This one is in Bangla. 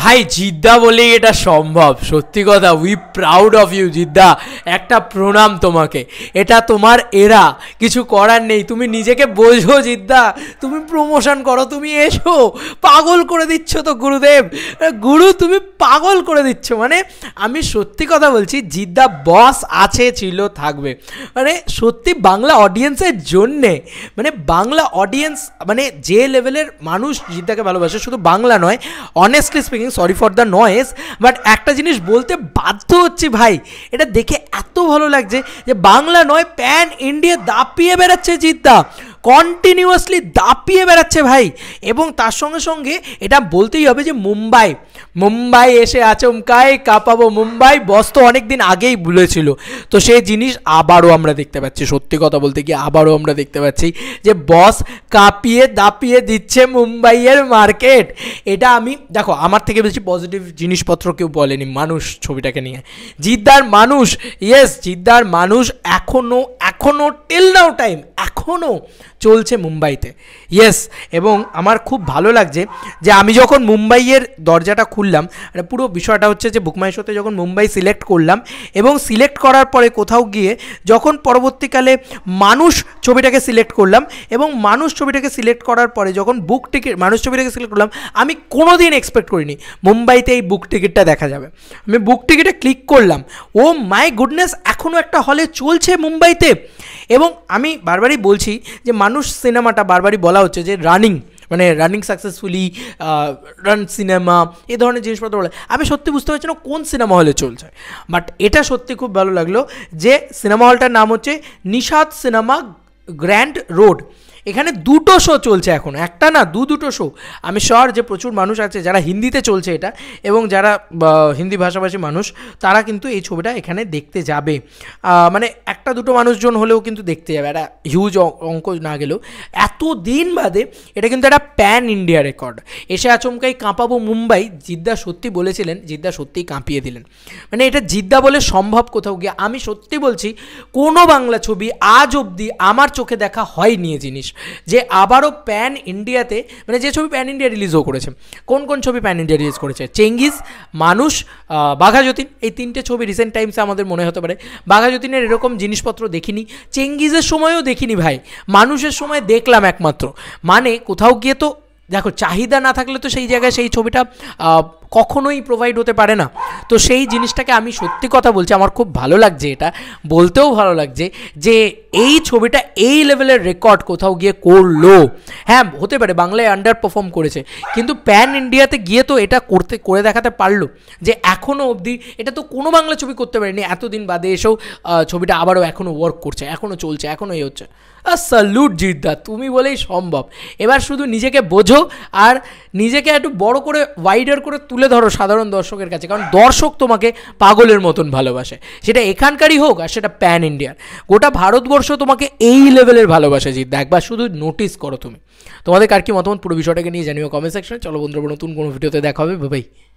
ভাই জিদ্দা বলেই এটা সম্ভব সত্যি কথা উই প্রাউড অফ ইউ জিদ্দা একটা প্রণাম তোমাকে এটা তোমার এরা কিছু করার নেই তুমি নিজেকে বোঝো জিদ্দা তুমি প্রমোশন করো তুমি এসো পাগল করে দিচ্ছ তো গুরুদেব গুরু তুমি পাগল করে দিচ্ছ মানে আমি সত্যি কথা বলছি জিদ্দা বস আছে ছিল থাকবে মানে সত্যি বাংলা অডিয়েন্সের জন্যে মানে বাংলা অডিয়েন্স মানে যে লেভেলের মানুষ জিদ্দাকে ভালোবাসে শুধু বাংলা নয় honestly speaking speaking sorry for the noise but একটা জিনিস বলতে বাধ্য হচ্ছি ভাই এটা দেখে এত ভালো লাগছে যে বাংলা নয় প্যান ইন্ডিয়া দাপিয়ে বেড়াচ্ছে জিদ্দা কন্টিনিউয়াসলি দাপিয়ে বেড়াচ্ছে ভাই এবং তার সঙ্গে সঙ্গে এটা বলতেই হবে যে মুম্বাই মুম্বাই এসে আচমকায় কাঁপাবো মুম্বাই বস তো অনেক দিন আগেই বলেছিল তো সেই জিনিস আবারও আমরা দেখতে পাচ্ছি সত্যি কথা বলতে গিয়ে আবারও আমরা দেখতে পাচ্ছি যে বস কাঁপিয়ে দাপিয়ে দিচ্ছে মুম্বাইয়ের মার্কেট এটা আমি দেখো আমার থেকে বেশি পজিটিভ জিনিসপত্র কেউ বলেনি মানুষ ছবিটাকে নিয়ে জিদ্দার মানুষ ইয়েস জিদ্দার মানুষ এখনও এখনও টেল নাও টাইম এখনও চলছে মুম্বাইতে ইয়েস এবং আমার খুব ভালো লাগছে যে আমি যখন মুম্বাইয়ের দরজাটা খুললাম পুরো বিষয়টা হচ্ছে যে বুকমাই শোতে যখন মুম্বাই সিলেক্ট করলাম এবং সিলেক্ট করার পরে কোথাও গিয়ে যখন পরবর্তীকালে মানুষ ছবিটাকে সিলেক্ট করলাম এবং মানুষ ছবিটাকে সিলেক্ট করার পরে যখন বুক টিকিট মানুষ ছবিটাকে সিলেক্ট করলাম আমি কোনো দিন এক্সপেক্ট করিনি মুম্বাইতে এই বুক টিকিটটা দেখা যাবে আমি বুক টিকিটে ক্লিক করলাম ও মাই গুডনেস এখনও একটা হলে চলছে মুম্বাইতে এবং আমি বারবারই বলছি যে মানুষ সিনেমাটা বারবারই বলা হচ্ছে যে রানিং মানে রানিং সাকসেসফুলি রান সিনেমা এ ধরনের জিনিসপত্র বলে আমি সত্যি বুঝতে পারছি না কোন সিনেমা হলে চলছে বাট এটা সত্যি খুব ভালো লাগলো যে সিনেমা হলটার নাম হচ্ছে নিষাদ সিনেমা গ্র্যান্ড রোড এখানে দুটো শো চলছে এখন একটা না দু দুটো শো আমি শহর যে প্রচুর মানুষ আছে যারা হিন্দিতে চলছে এটা এবং যারা হিন্দি ভাষাভাষী মানুষ তারা কিন্তু এই ছবিটা এখানে দেখতে যাবে মানে একটা দুটো মানুষজন হলেও কিন্তু দেখতে যাবে একটা হিউজ অঙ্ক না গেলেও এত দিন বাদে এটা কিন্তু একটা প্যান ইন্ডিয়া রেকর্ড এসে আচমকাই কাঁপাবো মুম্বাই জিদ্দা সত্যি বলেছিলেন জিদ্দা সত্যিই কাঁপিয়ে দিলেন মানে এটা জিদ্দা বলে সম্ভব কোথাও গিয়ে আমি সত্যি বলছি কোনো বাংলা ছবি আজ অবধি আমার চোখে দেখা হয়নি এ জিনিস যে আবারও প্যান ইন্ডিয়াতে মানে যে ছবি প্যান ইন্ডিয়া রিলিজও করেছে কোন কোন ছবি প্যান ইন্ডিয়া রিলিজ করেছে চেঙ্গিস মানুষ বাঘাযতীন এই তিনটে ছবি রিসেন্ট টাইমসে আমাদের মনে হতে পারে বাঘাযতীনের এরকম জিনিসপত্র দেখিনি চেঙ্গিজের সময়ও দেখিনি ভাই মানুষের সময় দেখলাম একমাত্র মানে কোথাও গিয়ে তো দেখো চাহিদা না থাকলে তো সেই জায়গায় সেই ছবিটা কখনোই প্রোভাইড হতে পারে না তো সেই জিনিসটাকে আমি সত্যি কথা বলছি আমার খুব ভালো লাগছে এটা বলতেও ভালো লাগছে যে এই ছবিটা এই লেভেলের রেকর্ড কোথাও গিয়ে করলো হ্যাঁ হতে পারে বাংলায় আন্ডার পারফর্ম করেছে কিন্তু প্যান ইন্ডিয়াতে গিয়ে তো এটা করতে করে দেখাতে পারলো যে এখনও অবধি এটা তো কোনো বাংলা ছবি করতে পারেনি এতদিন বাদে এসেও ছবিটা আবারও এখনও ওয়ার্ক করছে এখনও চলছে এখনও এই হচ্ছে স্যালুট জিদ্দা তুমি বলেই সম্ভব এবার শুধু নিজেকে বোঝো আর নিজেকে একটু বড় করে ওয়াইডার করে তুলে তুলে ধরো সাধারণ দর্শকের কাছে কারণ দর্শক তোমাকে পাগলের মতন ভালোবাসে সেটা এখানকারই হোক আর সেটা প্যান ইন্ডিয়ার গোটা ভারতবর্ষ তোমাকে এই লেভেলের ভালোবাসা জিত একবার শুধু নোটিস করো তুমি তোমাদের কার কি মতামত পুরো বিষয়টাকে নিয়ে জানিও কমেন্ট সেকশনে চলো বন্ধুরা নতুন কোনো ভিডিওতে দেখা হবে বাই